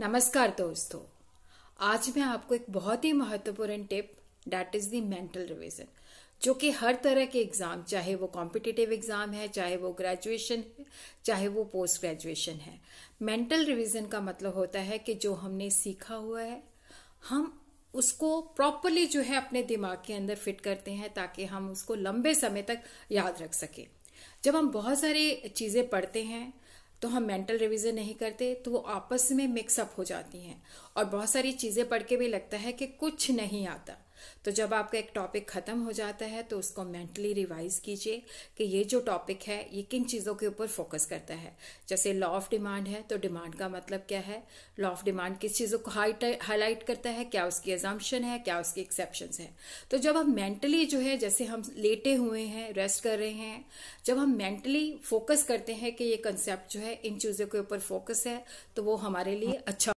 नमस्कार दोस्तों आज मैं आपको एक बहुत ही महत्वपूर्ण tip that is the mental revision जो कि हर तरह के एग्जाम चाहे वो कॉम्पिटिटिव एग्जाम है चाहे वो ग्रेजुएशन है चाहे वो पोस्ट ग्रेजुएशन है मेंटल रिविजन का मतलब होता है कि जो हमने सीखा हुआ है हम उसको प्रॉपरली जो है अपने दिमाग के अंदर फिट करते हैं ताकि हम उसको लंबे समय तक याद रख सकें जब हम बहुत सारी चीज़ें पढ़ते हैं तो हम मेंटल रिविजन नहीं करते तो वो आपस में मिक्सअप हो जाती हैं और बहुत सारी चीज़ें पढ़ के भी लगता है कि कुछ नहीं आता तो जब आपका एक टॉपिक ख़त्म हो जाता है तो उसको मेंटली रिवाइज कीजिए कि ये जो टॉपिक है ये किन चीज़ों के ऊपर फोकस करता है जैसे लॉ ऑफ डिमांड है तो डिमांड का मतलब क्या है लॉ ऑफ डिमांड किस चीज़ों को हाईलाइट करता है क्या उसकी एजाम्पन है क्या उसकी एक्सेप्शन है तो जब हम मेंटली जो है जैसे हम लेटे हुए हैं रेस्ट कर रहे हैं जब हम मेंटली फोकस करते हैं कि ये कंसेप्ट जो है इन चीज़ों के ऊपर फोकस है तो वो हमारे लिए अच्छा